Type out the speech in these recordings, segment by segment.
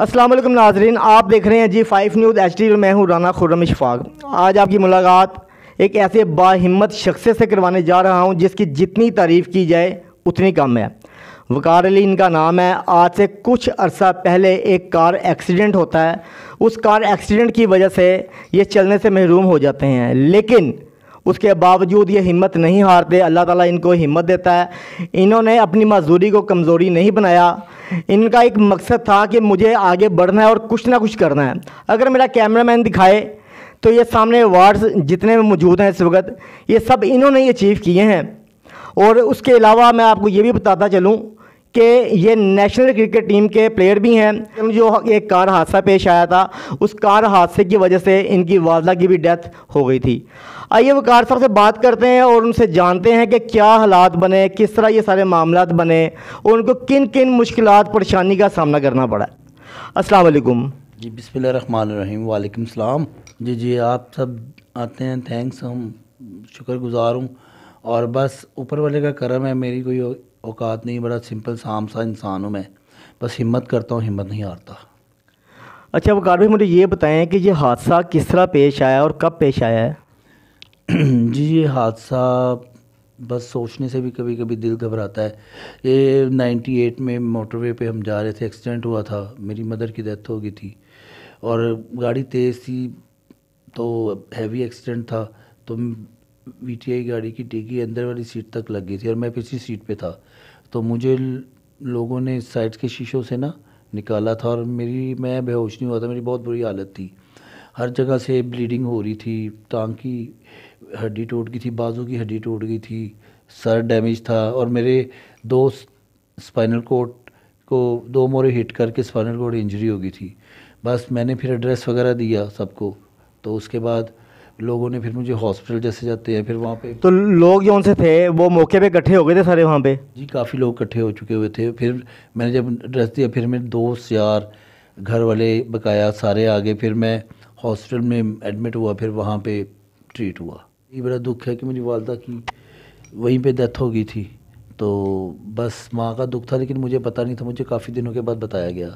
अस्सलाम वालेकुम नाजरीन आप देख रहे हैं Zee five news H D मैं हूँ राना खुर्रम इशफाक आज आपकी मुलाकात एक ऐसे बाहिम्मत शख्सियत से करवाने जा रहा हूँ जिसकी जितनी तारीफ़ की जाए उतनी कम है वकार अली इनका नाम है आज से कुछ अरसा पहले एक कार एक्सीडेंट होता है उस कार एक्सीडेंट की वजह से ये चलने से महरूम हो जाते हैं लेकिन उसके बावजूद ये हिम्मत नहीं हारते अल्लाह ताला इनको हिम्मत देता है इन्होंने अपनी मजदूरी को कमज़ोरी नहीं बनाया इनका एक मकसद था कि मुझे आगे बढ़ना है और कुछ ना कुछ करना है अगर मेरा कैमरामैन दिखाए तो ये सामने वार्ड्स जितने मौजूद हैं इस वक्त ये सब इन्होंने ही अचीव किए हैं और उसके अलावा मैं आपको ये भी बताता चलूँ कि ये नेशनल क्रिकेट टीम के प्लेयर भी हैं जो एक कार हादसा पेश आया था उस कार हादसे की वजह से इनकी वालदा की भी डेथ हो गई थी आइए वकार साहब से बात करते हैं और उनसे जानते हैं कि क्या हालात बने किस तरह ये सारे मामला बने और उनको किन किन मुश्किल परेशानी का सामना करना पड़ा असलकुम जी रही वालेकुम सलाम जी जी आप सब आते हैं थैंक्स हम शुक्रगुजार हूँ और बस ऊपर वाले का करम है मेरी कोई औकात नहीं बड़ा सिंपल साम सा इंसान हूँ मैं बस हिम्मत करता हूँ हिम्मत नहीं हारता अच्छा वकार भाई मुझे ये बताएं कि ये हादसा किस तरह पेश आया और कब पेश आया है जी ये हादसा बस सोचने से भी कभी कभी दिल घबराता है ये 98 में मोटरवे पे हम जा रहे थे एक्सीडेंट हुआ था मेरी मदर की डेथ हो गई थी और गाड़ी तेज़ थी तो हैवी एक्सीडेंट था तो वी गाड़ी की टिकी अंदर वाली सीट तक लग गई थी और मैं पिछली सीट पे था तो मुझे लोगों ने साइड के शीशों से ना निकाला था और मेरी मैं बेहोश नहीं हुआ था मेरी बहुत बुरी हालत थी हर जगह से ब्लीडिंग हो रही थी टांग की हड्डी टूट गई थी बाजू की हड्डी टूट गई थी सर डैमेज था और मेरे दो स्पाइनल कोड को दो मोरे हिट करके स्पाइनल कोड इंजरी हो गई थी बस मैंने फिर एड्रेस वगैरह दिया सबको तो उसके बाद लोगों ने फिर मुझे हॉस्पिटल जैसे जाते हैं फिर वहाँ पे तो लोग जो उनसे थे वो मौके पे इकट्ठे हो गए थे सारे वहाँ पे जी काफ़ी लोग इकट्ठे हो चुके हुए थे फिर मैंने जब ड्रेस दिया फिर मेरे दोस्त यार घर वाले बकाया सारे आ गए फिर मैं हॉस्पिटल में एडमिट हुआ फिर वहाँ पर ट्रीट हुआ ये बड़ा दुख है कि मेरी वालदा की वहीं पर डेथ हो गई थी तो बस माँ का दुख था लेकिन मुझे पता नहीं था मुझे काफ़ी दिनों के बाद बताया गया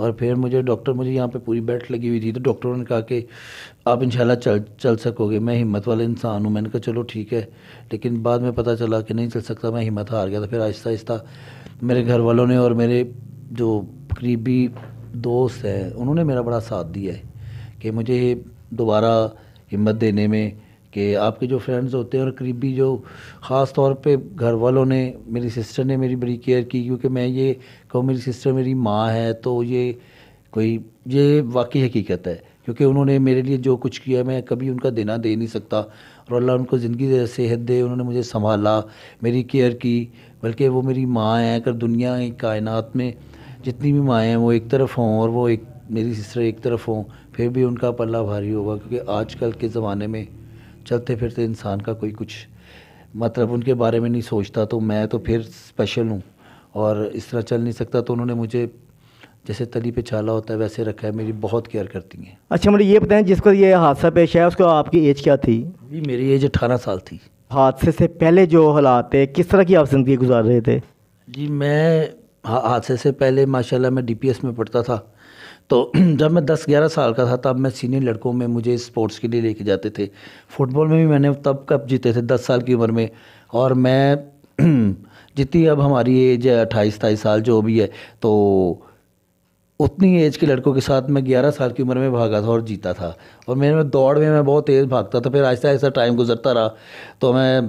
और फिर मुझे डॉक्टर मुझे यहाँ पे पूरी बेड लगी हुई थी तो डॉक्टरों ने कहा कि आप इन चल चल सकोगे मैं हिम्मत वाला इंसान हूँ मैंने कहा चलो ठीक है लेकिन बाद में पता चला कि नहीं चल सकता मैं हिम्मत हार गया था फिर आहिस्ता आहिस्ता मेरे घर वालों ने और मेरे जो करीबी दोस्त हैं उन्होंने मेरा बड़ा साथ दिया है कि मुझे दोबारा हिम्मत देने में कि आपके जो फ्रेंड्स होते हैं और करीबी जो ख़ास तौर पे घर वालों ने मेरी सिस्टर ने मेरी बड़ी केयर की क्योंकि मैं ये कहूँ मेरी सिस्टर मेरी माँ है तो ये कोई ये वाकई हकीकत है क्योंकि उन्होंने मेरे लिए जो कुछ किया मैं कभी उनका देना दे नहीं सकता और अल्लाह उनको ज़िंदगी सेहत दे उन्होंने मुझे संभाला मेरी केयर की बल्कि वो मेरी माँ हैं अगर दुनिया कायनत में जितनी भी माएँ हैं वो एक तरफ हों और वो एक मेरी सिस्टर एक तरफ हों फिर भी उनका पल्ला भारी होगा क्योंकि आजकल के ज़माने में चलते फिरते इंसान का कोई कुछ मतलब उनके बारे में नहीं सोचता तो मैं तो फिर स्पेशल हूँ और इस तरह चल नहीं सकता तो उन्होंने मुझे जैसे तली पे छाला होता है वैसे रखा है मेरी बहुत केयर करती हैं अच्छा मुझे मतलब ये बताएं जिसको ये हादसा पेश आया उसको आपकी एज क्या थी जी मेरी एज अठारह साल थी हादसे से पहले जो हालात थे किस तरह की आप ज़िंदगी गुजार रहे थे जी मैं हादसे से पहले माशाल्लाह मैं डीपीएस में पढ़ता था तो जब मैं दस ग्यारह साल का था तब मैं सीनियर लड़कों में मुझे स्पोर्ट्स के लिए लेके जाते थे फुटबॉल में भी मैंने तब कप जीते थे दस साल की उम्र में और मैं जितनी अब हमारी एज है अट्ठाईस सताईस साल जो भी है तो उतनी एज के लड़कों के साथ मैं ग्यारह साल की उम्र में भागा था और जीता था और मेरे में दौड़ में मैं बहुत तेज़ भागता था फिर आहिस्ता आहिस्ता टाइम गुजरता रहा तो मैं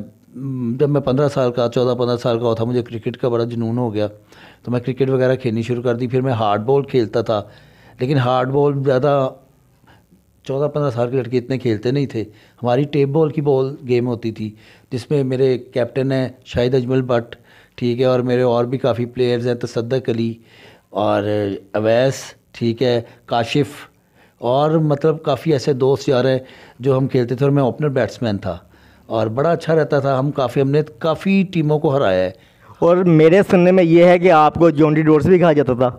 जब मैं पंद्रह साल का चौदह पंद्रह साल का था मुझे क्रिकेट का बड़ा जुनून हो गया तो मैं क्रिकेट वगैरह खेलनी शुरू कर दी फिर मैं हार्ड बॉल खेलता था लेकिन हार्ड बॉल ज़्यादा चौदह पंद्रह साल के लड़के इतने खेलते नहीं थे हमारी टेप बॉल की बॉल गेम होती थी जिसमें मेरे कैप्टन हैं शाहिद अजमल भट्ट ठीक है और मेरे और भी काफ़ी प्लेयर्स हैं तसदक अली और अवैस ठीक है काशिफ़ और मतलब काफ़ी ऐसे दोस्त यार हैं जो हम खेलते थे और मैं ओपनर बैट्समैन था और बड़ा अच्छा रहता था हम काफ़ी हमने काफ़ी टीमों को हराया है और मेरे सुनने में ये है कि आपको जॉन्डी डोर्स भी कहा जाता था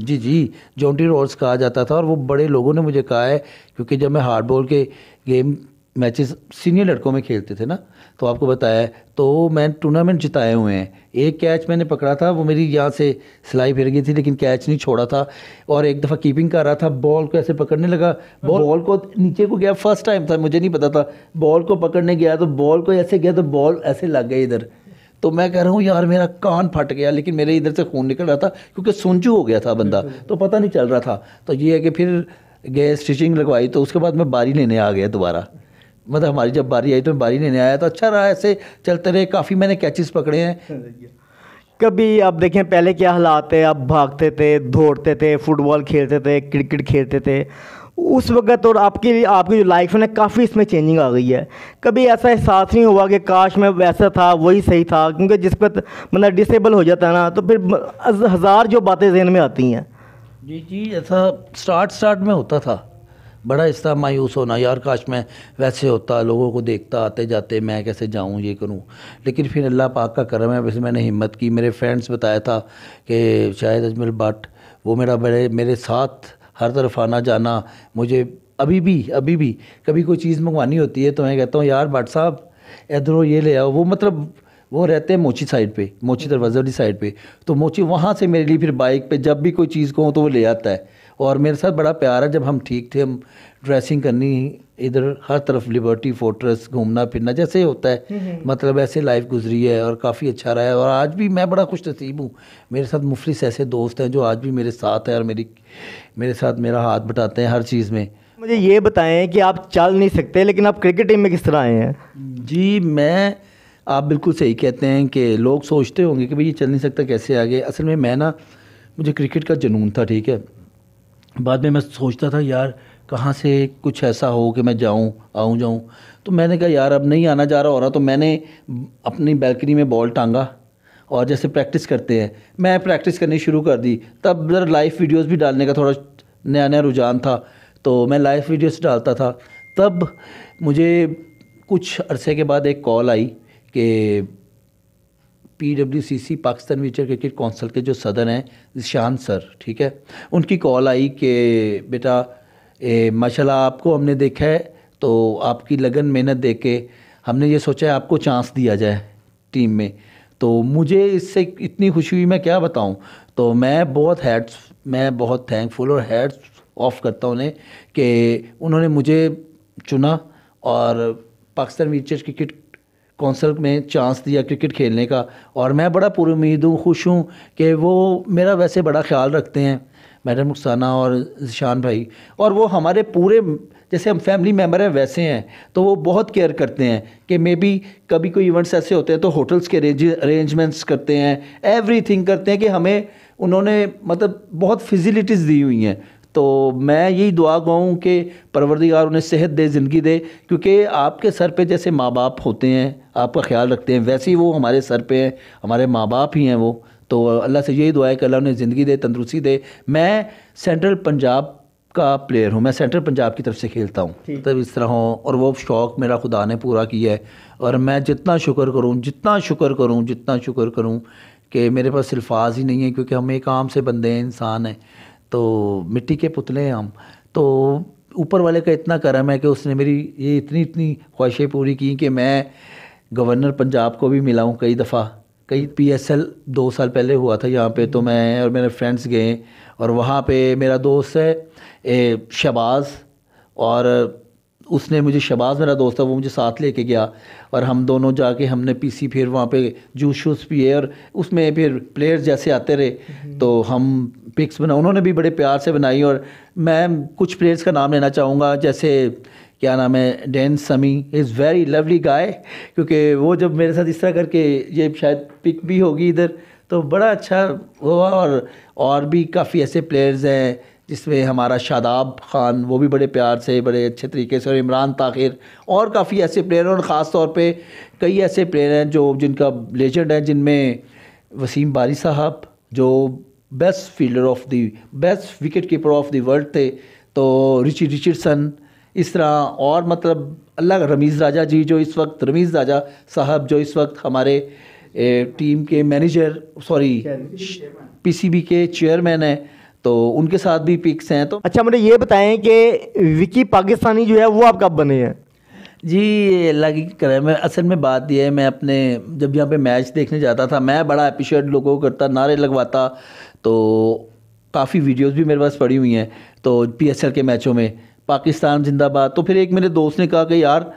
जी जी जॉन्टी रोड्स कहा जाता था और वो बड़े लोगों ने मुझे कहा है क्योंकि जब मैं हार्ड बॉल के गेम मैचेस सीनियर लड़कों में खेलते थे ना तो आपको बताया तो मैं टूर्नामेंट जिताए हुए हैं एक कैच मैंने पकड़ा था वो मेरी यहाँ से सिलाई फिर गई थी लेकिन कैच नहीं छोड़ा था और एक दफ़ा कीपिंग कर रहा था बॉल को ऐसे पकड़ने लगा बॉल बॉल को नीचे को गया फर्स्ट टाइम था मुझे नहीं पता था बॉल को पकड़ने गया तो बॉल को ऐसे गया तो बॉल ऐसे लग गई इधर तो मैं कह रहा हूँ यार मेरा कान फट गया लेकिन मेरे इधर से खून निकल रहा था क्योंकि सुंजू हो गया था बंदा तो पता नहीं चल रहा था तो ये है कि फिर गए स्टिचिंग लगवाई तो उसके बाद मैं बारी लेने आ गया दोबारा मतलब हमारी जब बारी आई तो मैं बारी लेने आया तो अच्छा रहा ऐसे चलते रहे काफ़ी मैंने कैचेस पकड़े हैं कभी आप देखें पहले क्या हालात थे आप भागते थे दौड़ते थे फुटबॉल खेलते थे क्रिकेट खेलते थे उस वक़्त और आपके लिए आपकी जो लाइफ है ना काफ़ी इसमें चेंजिंग आ गई है कभी ऐसा एहसास नहीं हुआ कि काश मैं वैसा था वही सही था क्योंकि जिस पर मतलब डिसेबल हो जाता है ना तो फिर हज़ार जो बातें जहन में आती हैं जी जी ऐसा स्टार्ट स्टार्ट में होता था बड़ा इस तरह मायूस होना यार काश मैं वैसे होता लोगों को देखता आते जाते मैं कैसे जाऊँ ये करूँ लेकिन फिर अल्लाह पाक का करम है वैसे मैंने हिम्मत की मेरे फ्रेंड्स बताया था कि शायद अजमल भट्ट वो मेरा बड़े मेरे साथ हर तरफ आना जाना मुझे अभी भी अभी भी कभी कोई चीज़ मंगवानी होती है तो मैं कहता हूँ यार भट साहब इधरों ये ले आओ वो मतलब वो रहते हैं मोची साइड पे मोची दरवाजा वाली साइड पे तो मोची वहाँ से मेरे लिए फिर बाइक पे जब भी कोई चीज़ कहूँ तो वो ले आता है और मेरे साथ बड़ा प्यार है जब हम ठीक थे हम ड्रेसिंग करनी इधर हर तरफ लिबर्टी फोर्ट्रेस घूमना फिरना जैसे होता है हम्म, हम्म। मतलब ऐसे लाइफ गुजरी है और काफ़ी अच्छा रहा है और आज भी मैं बड़ा खुश नसीब हूँ मेरे साथ मुफलिस ऐसे दोस्त हैं जो आज भी मेरे साथ हैं और मेरी मेरे साथ मेरा हाथ बटाते हैं हर चीज़ में मुझे ये बताएं कि आप चल नहीं सकते लेकिन आप क्रिकेट टीम में किस तरह आए हैं जी मैं आप बिल्कुल सही कहते हैं कि लोग सोचते होंगे कि भाई ये चल नहीं सकता कैसे आगे असल में मैं ना मुझे क्रिकेट का जुनून था ठीक है बाद में मैं सोचता था यार कहाँ से कुछ ऐसा हो कि मैं जाऊँ आऊँ जाऊँ तो मैंने कहा यार अब नहीं आना जा रहा हो रहा तो मैंने अपनी बैल्कनी में बॉल टांगा और जैसे प्रैक्टिस करते हैं मैं प्रैक्टिस करनी शुरू कर दी तब ज़रा लाइव वीडियोस भी डालने का थोड़ा नया नया रुझान था तो मैं लाइव वीडियोस डालता था तब मुझे कुछ अरसे के बाद एक कॉल आई कि P W C C Pakistan wheelchair cricket council के जो सदर हैं शान सर ठीक है उनकी कॉल आई कि बेटा माशाल्लाह आपको हमने देखा है तो आपकी लगन मेहनत दे के हमने ये सोचा है आपको चांस दिया जाए टीम में तो मुझे इससे इतनी खुशी हुई मैं क्या बताऊं तो मैं बहुत हैड्स मैं बहुत थैंकफुल और हैड्स ऑफ करता उन्हें कि उन्होंने मुझे चुना और पाकिस्तान वीचर क्रिकेट कौंसल में चांस दिया क्रिकेट खेलने का और मैं बड़ा पुरुद हूँ खुश हूँ कि वो मेरा वैसे बड़ा ख्याल रखते हैं मैडम रुखसाना और शान भाई और वो हमारे पूरे जैसे हम फैमिली मेम्बर हैं वैसे हैं तो वो बहुत केयर करते हैं कि मे बी कभी कोई इवेंट्स ऐसे होते हैं तो होटल्स के अरेंजमेंट्स करते हैं एवरीथिंग करते हैं कि हमें उन्होंने मतलब बहुत फैसिलिटीज़ दी हुई हैं तो मैं यही दुआ गाऊँ कि परवरदिगार उन्हें सेहत दे ज़िंदगी दे क्योंकि आपके सर पे जैसे माँ बाप होते हैं आपका ख्याल रखते हैं वैसे ही वो हमारे सर पे हैं हमारे माँ बाप ही हैं वो तो अल्लाह से यही दुआ है कि अल्लाह उन्हें ज़िंदगी दे तंदरुस्ती दे मैं सेंट्रल पंजाब का प्लेयर हूँ मैं सेंट्रल पंजाब की तरफ से खेलता हूँ तब मतलब इस तरह हूँ और वो शौक़ मेरा खुदा ने पूरा किया है और मैं जितना शुक्र करूँ जितना शुक्र करूँ जितना शुक्र करूँ कि मेरे पास अल्फाज ही नहीं है क्योंकि हम एक आम से बंदे हैं इंसान हैं तो मिट्टी के पुतले हैं हम तो ऊपर वाले का इतना करम है कि उसने मेरी ये इतनी इतनी ख्वाहिशें पूरी की कि मैं गवर्नर पंजाब को भी मिला हूँ कई दफ़ा कई पी एस एल दो साल पहले हुआ था यहाँ पे तो मैं और मेरे फ्रेंड्स गए और वहाँ पे मेरा दोस्त है शहबाज़ और उसने मुझे शबाज़ मेरा दोस्त था वो मुझे साथ लेके गया और हम दोनों जाके हमने पीसी फिर वहाँ पे जूस शूस पिए और उसमें फिर प्लेयर्स जैसे आते रहे हम्म। तो हम पिक्स बना उन्होंने भी बड़े प्यार से बनाई और मैं कुछ प्लेयर्स का नाम लेना चाहूँगा जैसे क्या नाम है डैन समी इज़ वेरी लवली गाय क्योंकि वो जब मेरे साथ इस तरह करके ये शायद पिक भी होगी इधर तो बड़ा अच्छा हुआ और और भी काफ़ी ऐसे प्लेयर्स हैं जिसमें हमारा शादाब खान वो भी बड़े प्यार से बड़े अच्छे तरीके से और इमरान ताखिर और काफ़ी ऐसे प्लेयर हैं और ख़ास तौर पे कई ऐसे प्लेयर हैं जो जिनका लेजेंड है जिनमें वसीम बारी साहब जो best fielder of the best wicket keeper of the world थे तो रिची रिचर्डसन इस तरह और मतलब अल्लाह रमीज़ राजा जी जो इस वक्त रमीज़ राजा साहब जो इस वक्त हमारे टीम के मैनेजर सॉरी पीसीबी के चेयरमैन हैं तो उनके साथ भी पिक्स हैं तो अच्छा मुझे ये बताएं कि विकी पाकिस्तानी जो है वो आप कब बने हैं जी लगी करें मैं असल में बात यह है मैं अपने जब यहाँ पे मैच देखने जाता था मैं बड़ा अप्रिशिएट लोगों को करता नारे लगवाता तो काफ़ी वीडियोस भी मेरे पास पड़ी हुई हैं तो पीएसएल के मैचों में पाकिस्तान जिंदाबाद तो फिर एक मेरे दोस्त ने कहा कि यार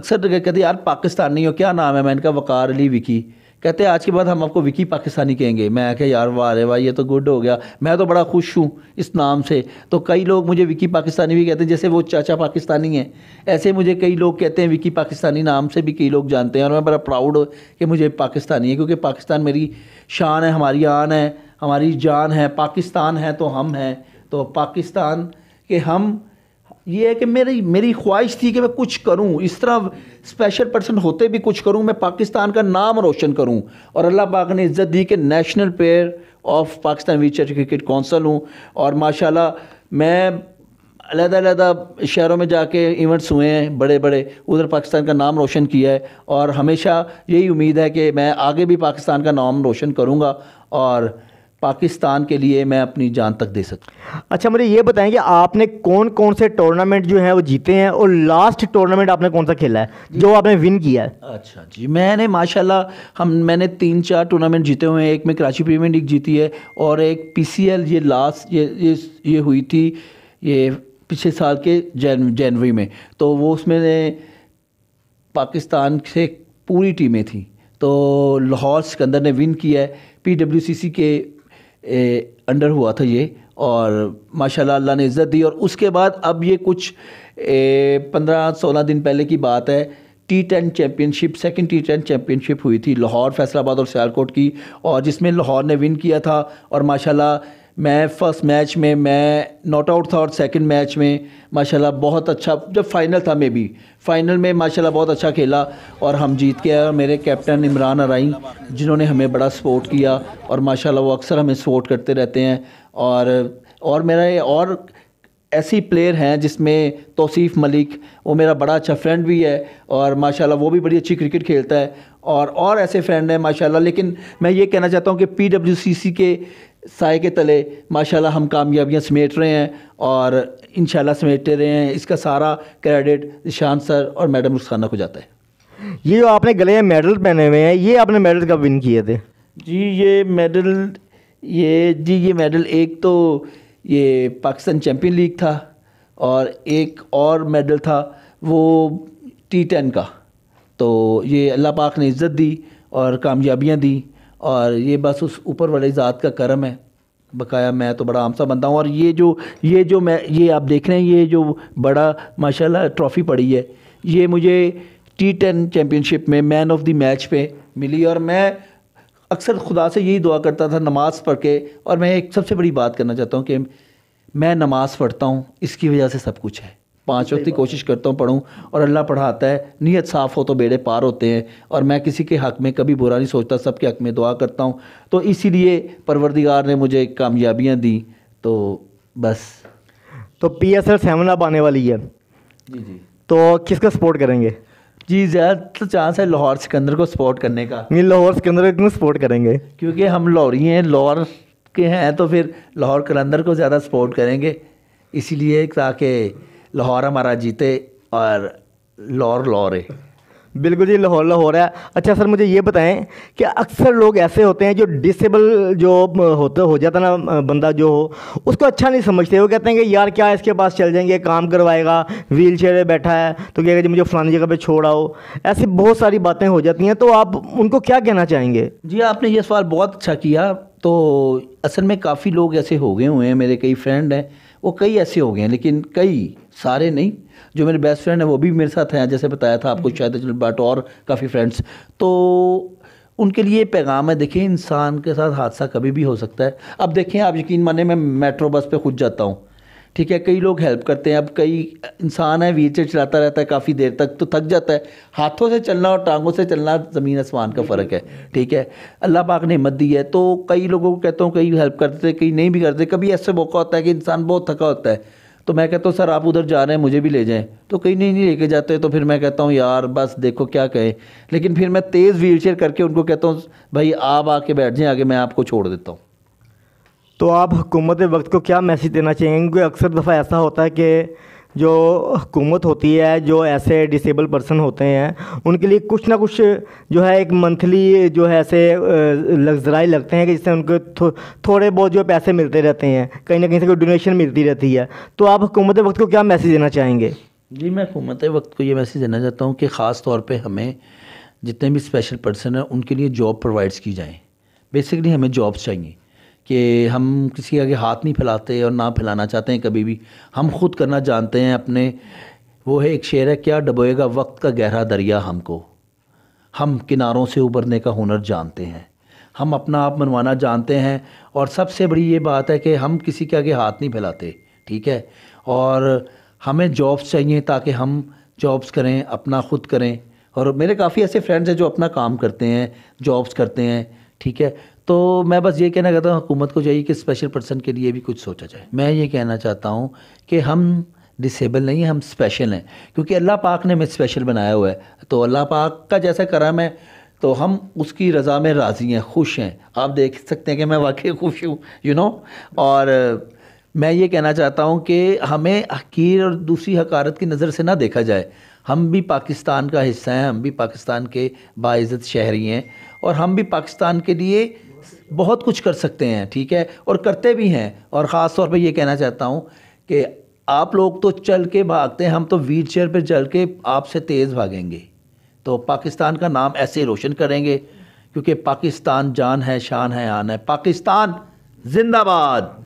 अक्सर तो कहते यार पाकिस्तानी हो क्या नाम है मैंने कहा वकार अली विकी कहते आज के बाद हम आपको विकी पाकिस्तानी कहेंगे मैं क्या यार वाह अरे वाह ये तो गुड हो गया मैं तो बड़ा खुश हूँ इस नाम से तो कई लोग मुझे विकी पाकिस्तानी भी कहते हैं जैसे वो चाचा पाकिस्तानी हैं ऐसे मुझे कई लोग कहते हैं विकी पाकिस्तानी नाम से भी कई लोग जानते हैं और मैं बड़ा प्राउड कि मुझे पाकिस्तानी है क्योंकि पाकिस्तान मेरी शान है हमारी आन है हमारी जान है पाकिस्तान है तो हम हैं तो पाकिस्तान के हम ये है कि मेरी मेरी ख्वाहिश थी कि मैं कुछ करूं इस तरह स्पेशल पर्सन होते भी कुछ करूं मैं पाकिस्तान का नाम रोशन करूं और अल्लाह पाक ने इज़्ज़त दी कि national player of Pakistan wheelchair cricket council हूं और माशाल्लाह मैं अलग अलग शहरों में जाके इवेंट्स हुए हैं बड़े बड़े उधर पाकिस्तान का नाम रोशन किया है और हमेशा यही उम्मीद है कि मैं आगे भी पाकिस्तान का नाम रोशन करूँगा और पाकिस्तान के लिए मैं अपनी जान तक दे सकता अच्छा मुझे ये बताएं कि आपने कौन कौन से टूर्नामेंट जो है वो जीते हैं और लास्ट टूर्नामेंट आपने कौन सा खेला है जो आपने विन किया है अच्छा जी मैंने माशाल्लाह हम मैंने तीन चार टूर्नामेंट जीते हुए हैं एक में कराची प्रीमियर लीग जीती है और एक पी ये लास्ट ये ये ये हुई थी ये पिछले साल के जन जनवरी में तो वो उसमें पाकिस्तान से पूरी टीमें थी तो लाहौर सिकंदर ने विन किया है सी के ए, अंडर हुआ था ये और माशाल्लाह अल्लाह ने इज़्ज़त दी और उसके बाद अब ये कुछ पंद्रह सोलह दिन पहले की बात है T ten championship second T ten championship हुई थी लाहौर फैसलाबाद और सियालकोट की और जिसमें लाहौर ने विन किया था और माशाल्लाह मैं फर्स्ट मैच में मैं नॉट आउट था और सेकंड मैच में माशाल्लाह बहुत अच्छा जब फाइनल था मे बी फाइनल में माशाल्लाह बहुत अच्छा खेला और हम जीत के आए और मेरे कैप्टन इमरान अराइन जिन्होंने हमें बड़ा सपोर्ट किया और माशाल्लाह वो अक्सर हमें सपोर्ट करते रहते हैं और और मेरा और ऐसी प्लेयर हैं जिसमें तोसीफ़ मलिक वो मेरा बड़ा अच्छा फ्रेंड भी है और माशाल्लाह वो भी बड़ी अच्छी क्रिकेट खेलता है और और ऐसे फ्रेंड हैं माशाल्लाह लेकिन मैं ये कहना चाहता हूँ कि पीडब्ल्यूसीसी के साय के तले माशाल्लाह हम कामयाबियां समेट रहे हैं और इन समेटते रहे हैं इसका सारा क्रेडिट निशान सर और मैडम रुस्खाना को जाता है ये जो आपने गले में मेडल पहने हुए हैं ये आपने मेडल कब विन किए थे जी ये मेडल ये जी ये मेडल एक तो ये पाकिस्तान चैम्पियन लीग था और एक और मेडल था वो टी टेन का तो ये अल्लाह पाक ने इज़्ज़त दी और कामयाबियाँ दी और ये बस उस ऊपर वाली ज़ात का करम है बकाया मैं तो बड़ा आम सा बनता हूँ और ये जो ये जो मैं ये आप देख रहे हैं ये जो बड़ा माशाल्लाह ट्रॉफ़ी पड़ी है ये मुझे टी टेन चैम्पियनशिप में मैन ऑफ द मैच पे मिली और मैं अक्सर खुदा से यही दुआ करता था नमाज़ पढ़ के और मैं एक सबसे बड़ी बात करना चाहता हूँ कि मैं नमाज़ पढ़ता हूँ इसकी वजह से सब कुछ है पाँच वक्त की कोशिश करता हूँ पढ़ूँ और अल्लाह पढ़ाता है नीयत साफ़ हो तो बेड़े पार होते हैं और मैं किसी के हक़ में कभी बुरा नहीं सोचता सबके हक़ में दुआ करता हूँ तो इसीलिए परवरदिगार ने मुझे कामयाबियाँ दी तो बस तो पी एस एल सेवन अब आने वाली है जी जी तो किसका सपोर्ट करेंगे जी ज़्यादा चांस है लाहौर सिकंदर को सपोर्ट करने का नहीं लाहौर सिकंदर को सपोर्ट करेंगे क्योंकि हम लाहौरी हैं लाहौर के हैं तो फिर लाहौर कलंदर को ज़्यादा सपोर्ट करेंगे इसीलिए ताकि लाहौर हमारा जीते और लाहौर लाहौर है बिल्कुल जी लाहौर लाहौर है अच्छा सर मुझे ये बताएं कि अक्सर लोग ऐसे होते हैं जो डिसेबल जो होता हो जाता ना बंदा जो हो उसको अच्छा नहीं समझते वो कहते हैं कि यार क्या इसके पास चल जाएंगे काम करवाएगा व्हील चेयर पर बैठा है तो कहेगा जी मुझे फलानी जगह पे छोड़ आओ ऐसी बहुत सारी बातें हो जाती हैं तो आप उनको क्या कहना चाहेंगे जी आपने ये सवाल बहुत अच्छा किया तो असल में काफ़ी लोग ऐसे हो गए हुए हैं मेरे कई फ्रेंड हैं वो कई ऐसे हो गए हैं लेकिन कई सारे नहीं जो मेरे बेस्ट फ्रेंड हैं वो भी मेरे साथ हैं जैसे बताया था आपको शायद बट और काफ़ी फ्रेंड्स तो उनके लिए पैगाम है देखिए इंसान के साथ हादसा कभी भी हो सकता है अब देखें आप यकीन माने मैं मेट्रो बस पे खुद जाता हूँ ठीक है कई लोग हेल्प करते हैं अब कई इंसान है व्हील चेयर चलाता रहता है काफ़ी देर तक तो थक जाता है हाथों से चलना और टांगों से चलना ज़मीन आसमान का फ़र्क है ठीक है अल्लाह पाक ने हिम्मत दी है तो कई लोगों को कहता हूँ कई हेल्प करते कई नहीं भी करते कभी ऐसा मौका होता है कि इंसान बहुत थका होता है तो मैं कहता हूँ सर आप उधर जा रहे हैं मुझे भी ले जाएं तो कहीं नहीं नहीं लेके जाते तो फिर मैं कहता हूँ यार बस देखो क्या कहें लेकिन फिर मैं तेज़ व्हील चेयर करके उनको कहता हूँ भाई आप आके बैठ जाएँ आगे मैं आपको छोड़ देता हूँ तो आप हुकूमत वक्त को क्या मैसेज देना चाहेंगे क्योंकि अक्सर दफ़ा ऐसा होता है कि जो हुकूमत होती है जो ऐसे डिसेबल पर्सन होते हैं उनके लिए कुछ ना कुछ जो है एक मंथली जो है ऐसे लग्जराई लगते हैं कि जिससे उनको थो, थोड़े बहुत जो पैसे मिलते रहते हैं कहीं ना कहीं से कोई डोनेशन मिलती रहती है तो आप हुकूमत वक्त को क्या मैसेज देना चाहेंगे जी मैं हुकूमत वक्त को ये मैसेज देना चाहता हूँ कि ख़ास तौर पर हमें जितने भी स्पेशल पर्सन हैं उनके लिए जॉब प्रोवाइड्स की जाएँ बेसिकली हमें जॉब्स चाहिए कि हम किसी आगे हाथ नहीं फैलाते और ना फैलाना चाहते हैं कभी भी हम खुद करना जानते हैं अपने वो है एक शेर है क्या डबोएगा वक्त का गहरा दरिया हमको हम किनारों से उबरने का हुनर जानते हैं हम अपना आप मनवाना जानते हैं और सबसे बड़ी ये बात है कि हम किसी के आगे हाथ नहीं फैलाते ठीक है और हमें जॉब्स चाहिए ताकि हम जॉब्स करें अपना खुद करें और मेरे काफ़ी ऐसे फ्रेंड्स हैं जो अपना काम करते हैं जॉब्स करते हैं ठीक है तो मैं बस ये कहना चाहता हूँ हुकूमत को चाहिए कि स्पेशल पर्सन के लिए भी कुछ सोचा जाए मैं ये कहना चाहता हूँ कि हम डिसेबल नहीं हम स्पेशल हैं क्योंकि अल्लाह पाक ने हमें स्पेशल बनाया हुआ है तो अल्लाह पाक का जैसा करम है तो हम उसकी रज़ा में राज़ी हैं खुश हैं आप देख सकते हैं कि मैं वाकई खुश हूँ यू नो और मैं ये कहना चाहता हूँ कि हमें हकीर और दूसरी हकारत की नज़र से ना देखा जाए हम भी पाकिस्तान का हिस्सा हैं हम भी पाकिस्तान के बाज़त शहरी हैं और हम भी पाकिस्तान के लिए बहुत कुछ कर सकते हैं ठीक है और करते भी हैं और ख़ास तौर पे ये कहना चाहता हूँ कि आप लोग तो चल के भागते हैं हम तो व्हील चेयर पर चल के आपसे तेज़ भागेंगे तो पाकिस्तान का नाम ऐसे ही रोशन करेंगे क्योंकि पाकिस्तान जान है शान है आन है पाकिस्तान जिंदाबाद